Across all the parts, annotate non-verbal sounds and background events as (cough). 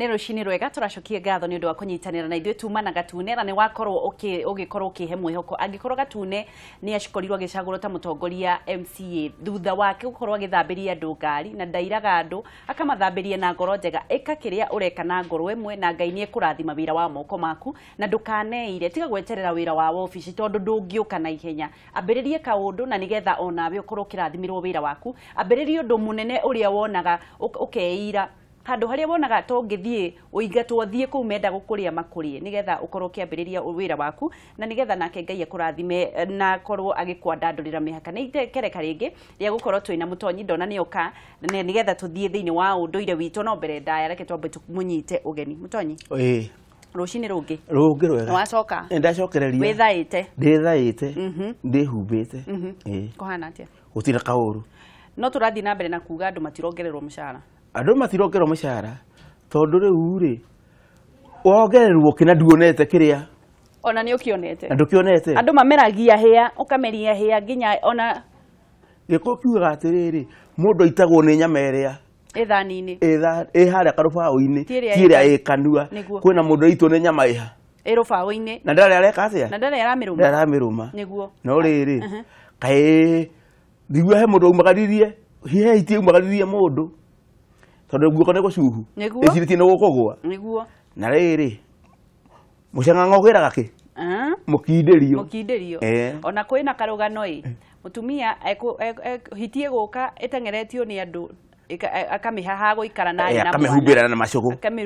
nä rå cinä rwega tå racokie ngatho nä å ndå wa kå nyitanä na ithuä tumana gatune na nä wakorwo å gä korwo å kä he mwä hoko angä korwo gatune nä acokorirwo agä cagå rwo ta må tongoria mca thutha wake gå korwo agä thambä ria andå ngari na ndairaga andå akamathambä ria na ngoro njega ä ka kä rä a å reka na ngoro ä mwe na ngai nä ekå rathima wä ra wa moko maku na ndå kaneire tiga gweterera wä ra wa wobici tondå ndå ngä å ka na ihenya ambä rä rie kaå na nä getha onawe å korwo å kä rathimä rwo wä ra waku ambä rä rie å ndå må nene å rä a wonaga å keira handå harä a wonaga to thiä å ingatwo thiä kå u menda gå kå rä a makå nä getha å korwo å kä ambä rä ria wä ra waku na nä getha nake ngai akå rathime na korwo agä kwandandå rä ra mä haka nä kereka rä ngä rä a gå korwo twä na må tonyi ndona nä oka nä getha tå thiä thä inä wa å ndå ire witå no mbere ndaya reke twambe tå må nyite å geni må tonyi rucinä rå ngä rå ngä rwega wacoka ndacokereria wä thaä te ndä thaä te mhm. ndä humbä te mhm. kå hana atä gå kaå ru no tå rathiä na mbere na kuga andå matirongererwo må cara andå matirongerwo må cara tondå rä u rä wongererwo kä na nduonete kä rä a ona nä å kä onete ndå kä onete andå mameragia hä a å kameria hä a nginya ona gä kå kiugaga atä rä rä må ndå aitagwo nä nyama ä rä a ithani-inä ä harä a karå ti ä rä a ä kanua kwä na må ndå aitwo nä nyama ä ha ä rå baå-inä na ndarä areka atä a na aramä rå ma nä guo no rä rä kaä thigua he må ndå aumagaririe hihe aumagaririe må ndå tondu guoko nä gå cuhu ni gucuhu iciriti ni gukugwa niguo na rä rä må riri mucanga ngogeraga må kindä rio ona kwä na karå gano ä må tumia e, e, hitie gå guka itengeretio ni andu e, akamihaha guikara na nyamũ akamihumbĩra na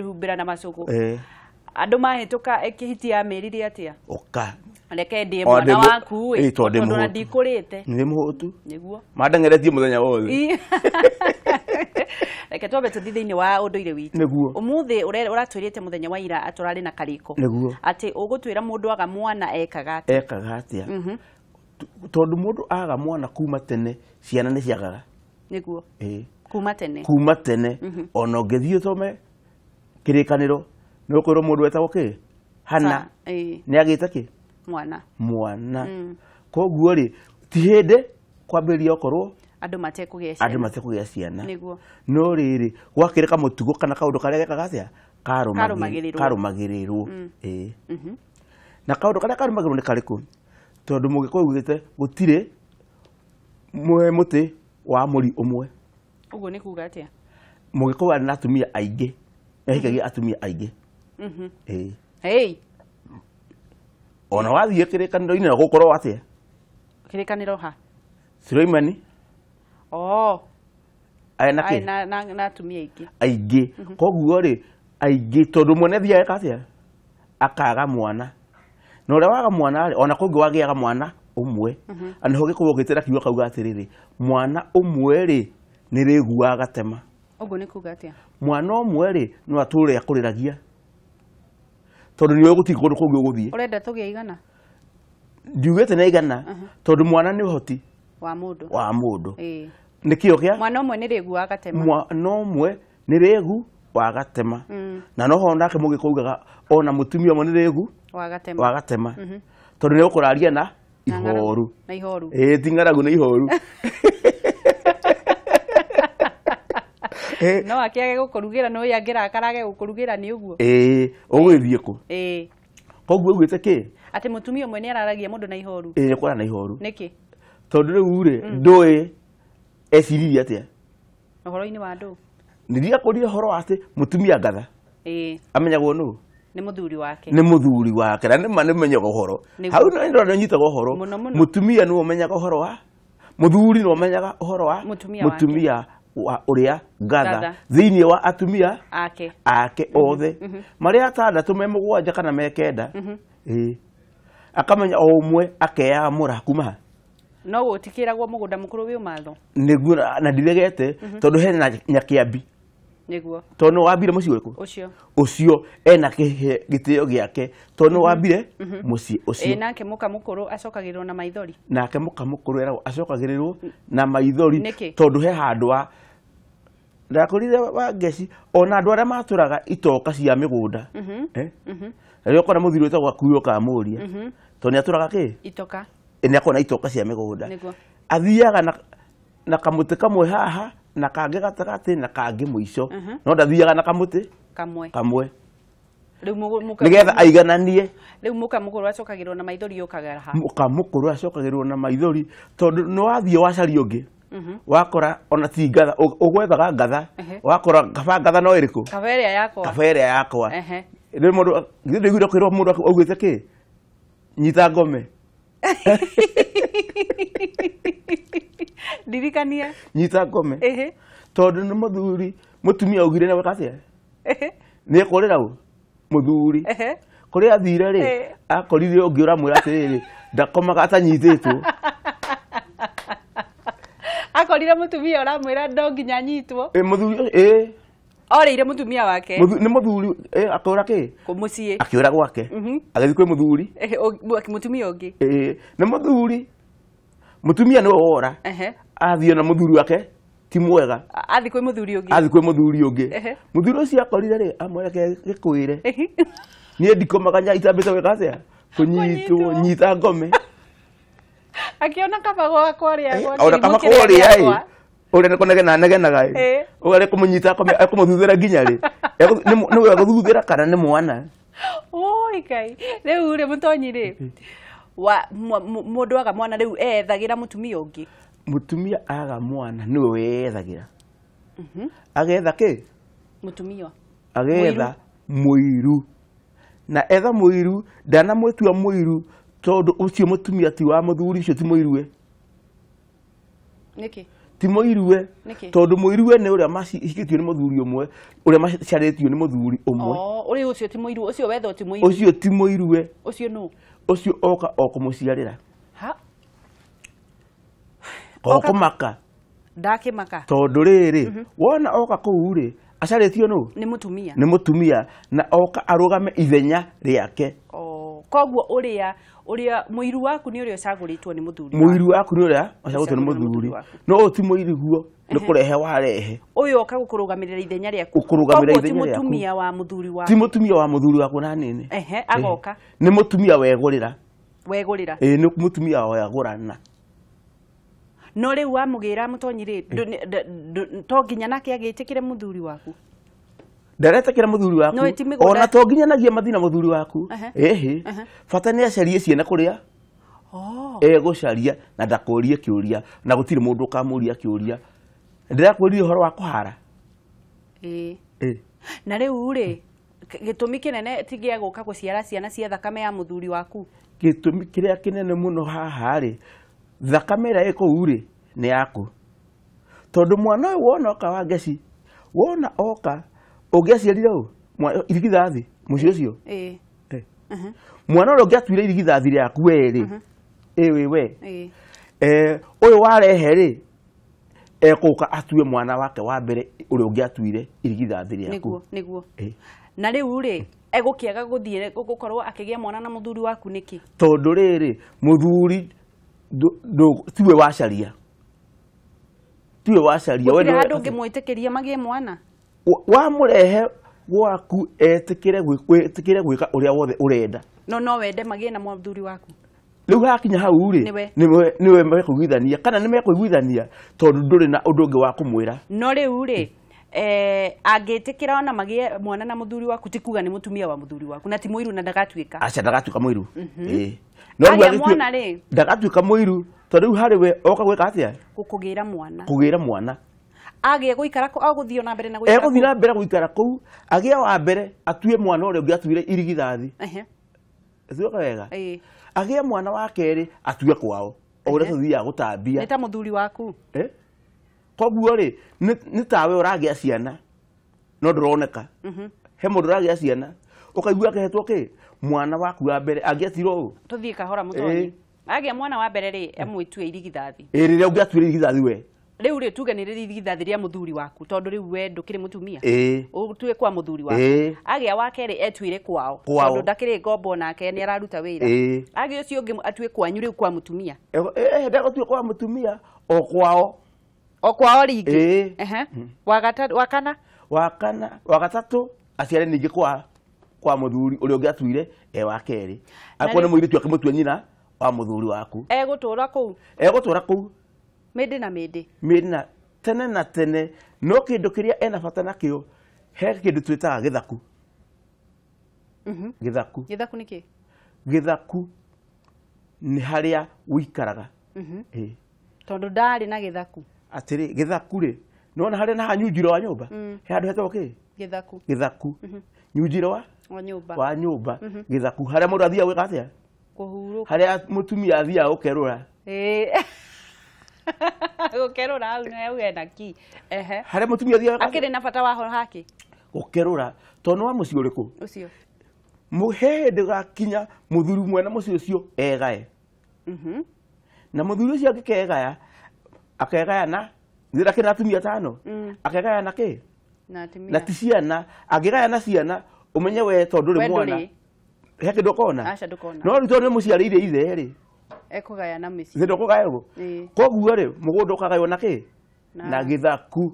humbä ra na macå gå andå mahätåka hiti ya mä atia atä reke ndä mwana waku tondå na ndikå rä te nä må hå tu nä mandengeretie må thenya wothe reke twambe tuthi thä inä wa å ndå ire witå nä guo å må thä å ratwä rä te må thenya wa ira atå rarä na karä ko nä guo atä å gå twä ra må ndå aga mwana ekaga atä ekaga atä a mhm. tondå må ndå aga mwana kuma tene ciana nä ciagaga nä guo kuma tene kuma tene mhm. ona å ngä thiä thome kä rä kanä ro nä å kwä rwo må ndå wetagwo kä hana nä agä te kä mwana mwana mm. koguo rä ti hä ndä kwambä ria okorwo andå matekå gä a ciana no rä rä gwakä rä kamå tugo kana kaå ndå karä a gekagacä karå magä rä rwo na kaå ndå karä a karå magä rwo nä karä kå tondå må gä korwo gä te gå tirä mwe må tä wa må ri å mwe må gä korwo na atumia aingä ehikagia mhm. atumia aingä Mm-hmm. Eh. ona wathiä kä rä kanä na gå korwo atä kä rä kanä roha suraimani oh. na atumia aingä aingä mm-hmm. koguo rä aingä tondå mwene thiagä a akaga mwana na å rä a waga mwana rä ona kå ngä wagä aga mwana å mwe nä ho gä korwo gä tä ra kiugo kauga atä rä rä mwana å mwe rä nä rä guaga tema å guo nä kuga atä mwana å mwe rä no atå re akå rä ragia tondå tondu ni uguti kundu kungi uguthie urenda tugie igana ndiugite na aigana tondå mwana nä å hoti wa mundu wa mundu kä kia mwana umwe ni rigu agatema mwana umwe ni rigu wagatema na noho nake mugikaugaga ona må tumia mwe nä rä gu wa gatema tondå nä å kå raria na ihoru eh tingaragu na mhm. ihoru (laughs) Eh. no akiage gå kå rugä ra nä å angä rakarage gå kå rugä thiä kå koguo å guä te kä atä må araragia må na ihoru ä eh, nä na ihoru nä kä tondå rä u rä mm. ndå ä eciririe atä a å horo-inä wa ndå nä ndirakå horo atä må tumia ngatha eh. amenyagwo nå nä må thuri wake nä må wake na nä ma nä menyaga å hau nä nyitaga å horo må tumia nä å wa må thuri nä å wa må uria gatha thini wa atumia ake ake mhm. othe mhm. mari atanda tume mugwanja kana mekenda e mhm. akamenya o mwe mura kuma no gå tikä ragwo må gå nda må kå matho na ndithegete tondå he na nyakäambi niguo tondu wambire må ciä ucio ucio å cio ena gä tä o gä ake tondå wambire må ciä å cio må ka må acokagä na maithori nake må ka må acokagirirwo rä rwo na maithori tondå he handå wa ndakorire wa ngeci ona andå arä matåraga itoka cia mä gå nda mhm. eh? mhm. rä okona må thiri wetagwo akuo kamå ria mhm. tondå nä atåraga kä eh, nä akona itoka cia mä gå nda athiaga na kamå tä kamwe haha na kangä gatagatä na kangä må ico no ndathiaga na kamå tä kamwe nä getha aigananie rä u må kamå kå rå acokagä rwo na maithori ha na maithori tondå nä wathiä wacari å ngä Mm-hmm. wakora ona ti ngatha ũgwethaga ngatha wakora kaba ngatha no ĩrĩkũ kaba ĩrĩa yakwa kaba ĩrĩa yakwa rĩ mũndũ githĩ ndĩiguire kwĩrwo mũndũ augĩte kĩ nyita ngome (laughs) ndirikania nyita ngome tondũ nĩ mũthuri mũtumia augire ehe ni kurira u muthuri ehe kuri athire ri akorire ũngĩ mwira atĩrĩrĩ ndakomaga atanyithitwo (laughs) wakorire mutumia uramwira no nginya nyitwo e eh, muthuri e eh. ä orĩire mũtumia wake nĩ mũthuri eh, akĩũra kĩ mũciĩ akĩũra gwake agathi mhm. agĩthiĩ kwĩ mũthuri mũtumia ũngĩ nĩ mũthuri mũtumia nĩwe wora athiĩ na muthuri wake ti mwega athi kwĩ muthuri ungi athi kwĩ muthuri ungi muthuri ucio akorire rĩ amwereke gĩkwĩre niĩ ndikomaga itambĩte wĩkacia kũnyitwo nyita ngome (laughs) akiona kwaria akoria ora kama koria i uria ni kunegena negenaga i uria ni kumunyita akumuthuthira ginya ri ni we thuthira kana ni mwana oi kai le ure mutonyi ri mm-hmm. wa mudu aga mwana riu ethagira mutumia ungi mutumia aga mwana ni we ethagira mm-hmm. agetha ki mutumia agetha muiru na etha muiru ndanamwitua muiru tondå å cio må tumia ti wa må muthuri ucio ti må irue ti må irue tondå muirue tondu muirue ni uria mahikitio ni muthuri umwe uria maciaritio ni muthuri umwe uria ucio ti muirue ucio wetho ti muirue cio ti må irue å cio oka o kå må ciarä ra ndakimaka maka tondå rä rä mhm. wona oka kå u-rä acarä tio ni nä må tumia na oka arå game ithenya rä ake koguo uria uria muiru waku ni uria ucaguritwo ni muthuri muiru waku ni uria ucaguritwo ni muthuri no uyu ti guo ni kurehe warehe uyu oka gukurugamirira ithenya ku ukurugamirira ithenya ku mutumia wa muthuri waku ti mutumia wa muthuri waku na nini ehe agoka ni mutumia wegurira wegurira ii ni mutumia wegurana no riu wamugira mutonyire to nginya nake agitikire muthuri waku ndaretekera muthuri waku ona to nginya nagia mathina muthuri waku ehi bata ni acarie ciana kuria sharia oh. na ndakurie kiuria na gutire mundu ukamuria kiuria ndirakwirire uhoro wa kuhara na riu ri gitumi kinene ti gia guka guciara ciana cia thakame ya muthuri waku gitumi kiria kinene muno haha ri thakame ĩrĩa ĩkũu rĩ nĩ yaku tondũ mwana wona oka wa ngeci wona oka ungiaciarire u irigithathi mucio ucio uh-huh. mwana å rä a å ngä atuire irigithathi rä aku werä ä we å uh-huh. yå warehe rä ekåka atue mwana wake wa mbere å rä a å ngä atuire irigithathi rä aku na rä u rä egå kä aga gå korwo akä gä a mwana na må thuri waku nä kä tondå rä rä må thuri tiwe wacaria tiwe wacaria handå ngä mwä tä kä ria magä mwana wamurehe gwaku etikire å gwika a wothe urenda no no wende magie na mwathuri waku riu hakinya hau ri mekå iguithania kana ni tondå tondu nduri na undu ngä wa ra no riu ri eh, ra ona magie mwana na thuri waku tikuga ni mutumia wa thuri waku na ti iru na ndagatuika acha ndagatuika muiru mm -hmm. eh. no mwana ri ndagatuika muiru tondu riu hari we oka gwika atia gukugira mwana kugira mwana agia guikara ku aguthio na mbere na guikara eguthii na mbere guikara kuu agia wa mbere atue mwana uria ungi atuire irigithathi thuoka wega agia mwana wa keri atue kwao o uria tuthiaga gutambia ni ta muthuri waku koguo ri ni tawe uragia ciana no nduroneka mhm. he mundu uragia ciana ukaigua hetwo ki mwana waku wa mbere angiatirwo u tuthii kahora mutonyi agia mwana wa mbere ri amwitue irigithathi ä rä rä a å ngä atuä irigithathi we riu ri tuge ni ririgithathi ria muthuri waku tondu riu we ndukiri mutumia e. utue kwa muthuri waku e. agia wakeri etuire kwao tondu ndakiri ngombo nake ni araruta wira e. agia ucio ungi atue kwanyu riu kwa mutumia ndagutue kwa mutumia o kwao o kwao ringi hmm. wakana wakana wagatatu aciare ningi kwa kwa muthuri uri ungi atuire e wakeri akwo ni muiritu akimutua nyina wa muthuri waku egutura kuu egutura kuu mede na mede mede na tene na tene no kindu kiria ena bata nakio he kindu twitaga githaku mhm githaku githaku niki githaku nä harä a wä ikaraga mm-hmm. tondå ndarä na gä thaku atärä gä thaku rä nona harä a na hanyunjiro wa nyå mba mm. he handå hetagwo kä gä thaku mm-hmm. nyunjiro wa wa nyå mba mm-hmm. gä thaku harä a må ndå athiaga gwä ka atä harä a må tumia athiaga gå kerå ra gukerura (laughs) nawe wena ki ehe haria mutumia thia akiri na bata waho haki gukerura tondu wa mucio uriku ucio muhinde gakinya muthuri mwena mucio ucio egae mhm na muthuri ucio angikegaya akegaya na nira kina atumia tano mm. akegaya na ki na atumia na ticiana angigaya na ciana umenye we tondu ri mwana he kindu kona no ri tondu muciarire ithe ri ekugaya na mici gä kågaya gå ee. koguo rä må gå ndå å kagaywo na kä na gä thaku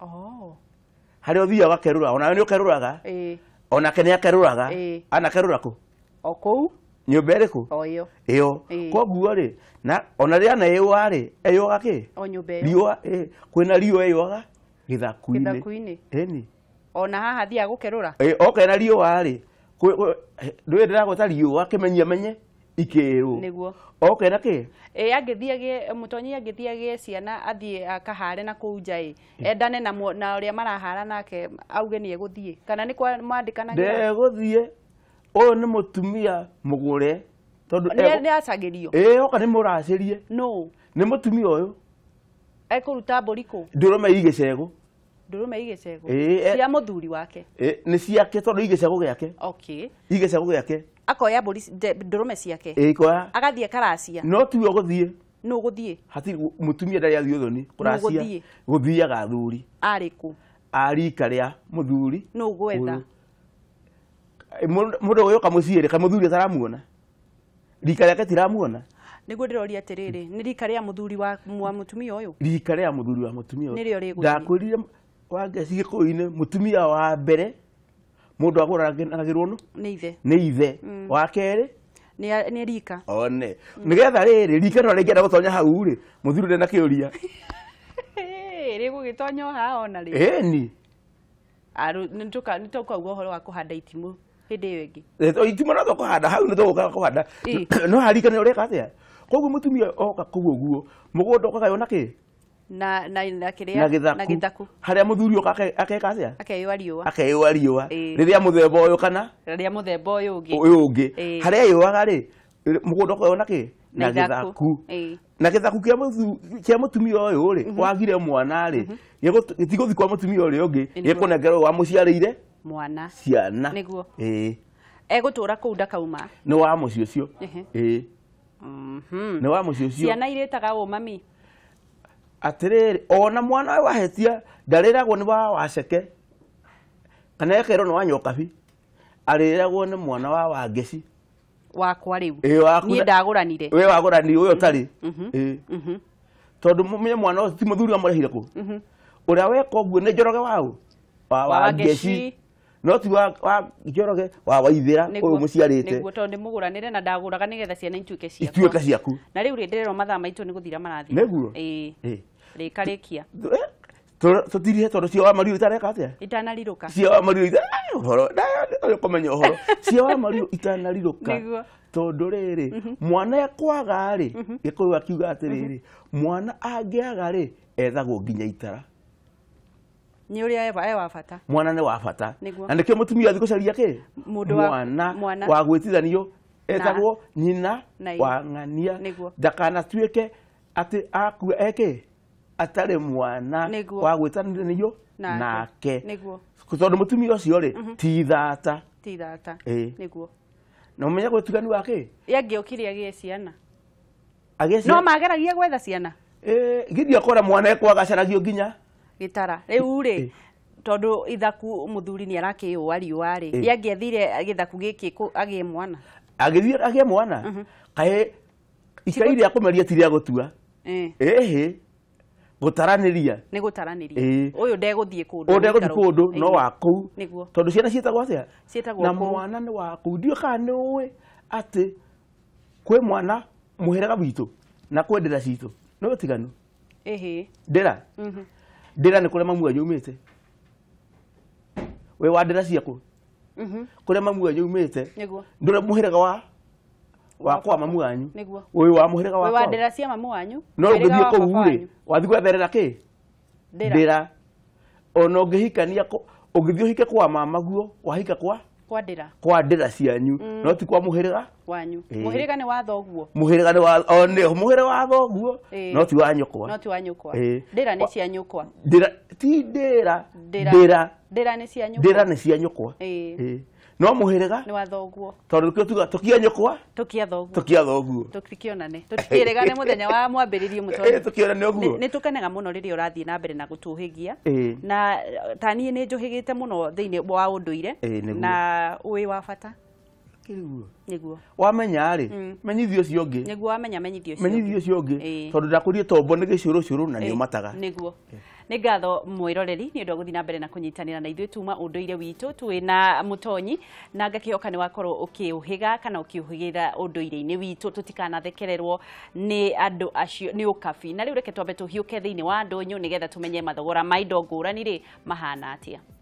oh. harä a å thiaga kerå raga ee. onawe nä å ee. ana raga onake nä akerå raga anakerå ra kå o kå u nyå mba ä rä kå ä yo koguo rä ona rä ana ä oa rä eyoga kä riå kwä na riå eyoga gä thaku eni ona haha thiaga gå kerå ra okena riå warä ndå ä ndä ragweta riå a kä menyiamenye ikiru niguo okena na ki e angithia gi mutonyi angithia gi ciana athie akahare na kuu nja e endane na na uria marahara nake auge ni eguthie kana ni kwa mandikana de eguthie o ni mutumia mugure tondu ni acagirio e oka ni muracirie no ni mutumia uyu ekuruta mburiku ndurome igicego ndurume igicego cia muthuri wake ni ciake tondu igicego giake okay igicego giake akoya mburi ndũrũme ciake ikoya agathiĩ karacia no tiwe ũgũthiĩ nũ ũgũthiĩ hati mũtumia ndarĩ athiĩ ũthoni kũracia gũthiaga athuri arĩ kũ arika rĩa mũthuri nũ ũgwetha mũndũ ũyũ kamũciĩ rĩ kamũthuri ataramuona rika rĩake tiramuona niguo ndiroria atiriri ni rika ria muthuri wa mutumia uyu rika ria muthuri wa mutumia uyu ndakwirire wange cigikuyu-ini mutumia wa mbere mundu agura agirwo no ni ithe ni ithe mm. wa kere ni ni rika one ni mm. getha riri rika no ringa na gutonya hau ri muthuri ndena kiuria eh ri gugitonya ha ona ri eh ni aru nituka nituka ugo horo wa kuhanda itimu hindi iyo ingi itimu no thokuhanda hau ni thokuka kuhanda no harika ni ureka atia koguo mutumia oka kuguo guo mugundo kaga yona ki na na na kiria na githaku haria muthuri ukake akeka atia akeiwa riwa akeiwa riwa riria muthemba uyu kana riria muthemba uyu ungi uyu ungi haria yuaga ri mugundo ko yona ki na githaku na githaku kia muthu kia mutumia uyu ri mhm. wagire mwana ri mhm. gitiguthi kwa mutumia uria ungi gikunengera wa muciarire mwana ciana niguo ii egutura kuu ndakauma ni wa mucio cio mhm ni wa mucio cio ciana iretaga wo mami atiriri ona mwana we wahetia ndariragwo ni wa waceke kana ekerwo ni wa nyokabi ariragwo ni mwana wa wangeci wakwa riu e, ni ndaguranire we waguranire å yå mhm, mhm. tondu tondå menye mwana ti muthuri thuri amå kå å mhm. rä a weka å ni nä njoroge waå wa wangeci no ti wa njoroge wa waithira å yå må ciarä te tondå må gå na ndagå raga nä getha ciana ituä ciaku na riu u rä ndä rerwo mathaa maitå nä gå thira e. näguo rĩkarekia tũtirihe eh? tondå cia wa mariũ itareka atä itanarirũka cia wa mariũ eh, ũhoro kũmenya ũhoro cia wa mariũ itanarirũka tondå rä rä mhm. mwana ekwaga rä gä kå akiuga atä rä rä mwana angäaga rä ethagwo nginya itara nä å rä a wa mwana nä wa bata na nä kä må tumia athi gå caria kä mwana wa gwä tiranio ethagwo nyina wa ng'ania ndakanatuä ke atä akua ekä atarä mwana wa gwä tanä nio nake tondå må tumia å cio rä ti thata na må menya gwä tugani wa kä angä å kire agä ciana no mageragia gwetha ciana githio kora mwana ekwagasaragio nginya gitara u ri tondu ithaku muthuri ni athire riwa ri riangiethire githaku giki agie mwana agä e mwana mhm. kae ikaire akumeria tiria gutua ehe ni gutaraniria eh. uyu ndeguthie kundu ũyũ ndegũthiĩ kundu no wa kũu tondũ ciana ciĩtagwo cieta ciĩtagwo na mwana ni wa kũu ndio kana nĩ ũĩ atĩ kwĩ mwana mũhĩrĩga witũ na kwendera ndĩra no nĩ ehe ndera mhm ndera ni kũrĩa mamu wanyu we wĩ wa ndĩra ciakũ mhm. kũrĩa mamu wanyu aumĩte ndura mũhĩrĩga wa wakwa mamu wanyu wi wa muhiriga wakwa wa ndira cia mamu wanyu no ngithie kuu ri wathi gwetherera ki ndira ona ngihikania ungithie hike kwa mama mamaguo wahika kwa kwa ndira kwa ndira cianyu mm. no ti kwa muhiriga wanyu eh. muhiriga ni watho guo muhiriga ni watho o ni muhiriga wa thoguo eh. no ti wanyu kwa no ti wanyu kwa eh. ndira ni cianyu kwa ndira ti ndira ndira ndira ni cianyu nyukwa ndira ni cianyu kwa eh. eh no muhiriga ni wathoguo tondu kio tuga tukia nyukwa tukia thoguo tukia thoguo tukikionane tutikirigane muthenya wa mwambiririo mutondu (laughs) eh tukionane rä ni tukenaga muno riria urathii na mbere na gutuhigia na tani ni njuhigite muno thiini wa unduire na wi wa bata kiriguo niguo wamenya ri mm. menyithio ucio ngi niguo wamenya menyithio ucio menyithio ngä tondå tondu ndakurie tombo rå cå rå na ni umataga niguo nä ngatho roreri nä å ndå wa gå thiä na mbere na kå nyitanä ra na ithuä tuma å ndå ire witå twä na må tonyi na ngakä hoka nä wakorwo å kä å hä ga kana å kä å hä ra å ndå ire-inä witå tå tikanathekererwo nä andå acio nä å kabi na rä u reke twambe tå hiå ke thä inä wa ndå nyå nä getha tå menye mathogora ma indo rani rä mahana atä a